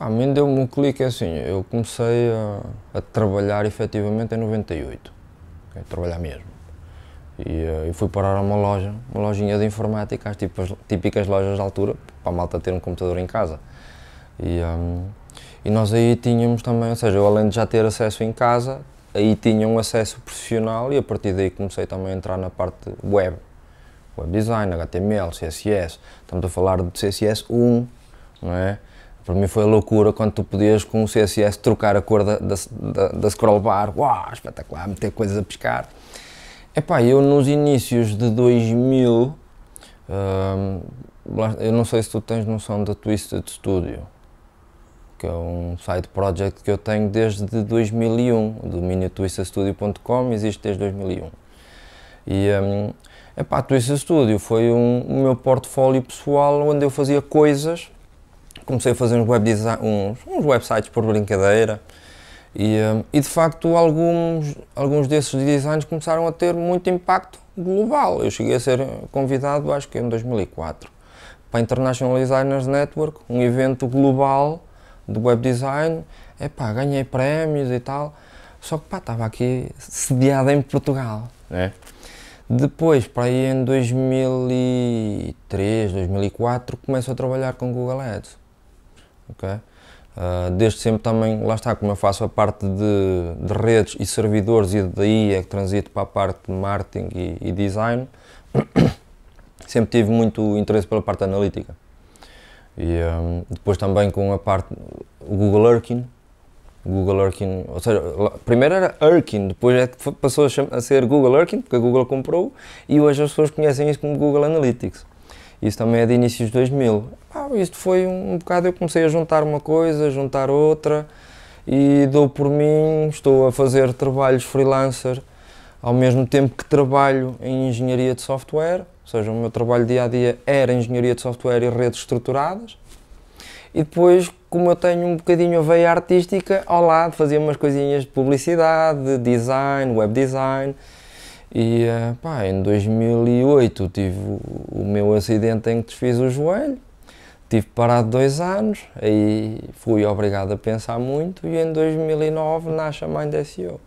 A mim deu-me um clique assim, eu comecei a, a trabalhar efetivamente em 98, a trabalhar mesmo. E e eh, fui parar a uma loja, uma lojinha de informática, as típicas, típicas lojas da altura, para a malta ter um computador em casa. E, um, ehm, e nós aí tínhamos também, ou seja, eu além de já ter acesso em casa, aí tinha um acesso profissional e a partir daí comecei também a entrar na parte web. Web design, HTML, CSS, estamos a falar de CSS 1, não é? Para mim foi loucura quando tu podias com o CSS trocar a cor da, da, da, da scroll bar. Uau, espetacular, meter coisas a piscar. Epá, eu nos inícios de 2000, hum, eu não sei se tu tens noção da Twisted Studio, que é um side project que eu tenho desde 2001. O domínio twistedstudio.com existe desde 2001. E um, hum, epá, a Twisted Studio foi um, o meu portfólio pessoal onde eu fazia coisas comecei a fazer uns, web uns, uns websites por brincadeira e, hum, e, de facto alguns, alguns desses designs começaram a ter muito impacto global. Eu cheguei a ser convidado, acho que em 2004, para a International Designers Network, um evento global de web design. Epá, ganhei prémios e tal, só que pá, estava aqui sediado em Portugal. É. Depois, para aí em 2003, 2004, começo a trabalhar com Google Ads. Okay? Uh, desde sempre também, lá está, como eu faço a parte de, de, redes e servidores e daí é que transito para a parte de marketing e, e design, sempre tive muito interesse pela parte analítica. E um, ah, depois também com a parte Google Erkin, Google Erkin, ou seja, primeiro era Erkin, depois é que passou a, a ser Google Erkin, porque a Google comprou, e hoje as pessoas conhecem isso como Google Analytics. Isso também é de inícios de 2000. Pá, isto foi um, um bocado, eu comecei a juntar uma coisa, juntar outra e dou por mim, estou a fazer trabalhos freelancer ao mesmo tempo que trabalho em engenharia de software, ou seja, o meu trabalho dia a dia era engenharia de software e redes estruturadas. E depois, como eu tenho um bocadinho a veia artística, ao lado fazia umas coisinhas de publicidade, de design, web design, e eh, pá, em 2008 tive o meu acidente em que desfiz o joelho, tive parado dois anos, aí fui obrigado a pensar muito e em 2009 nasce a Mind SEO.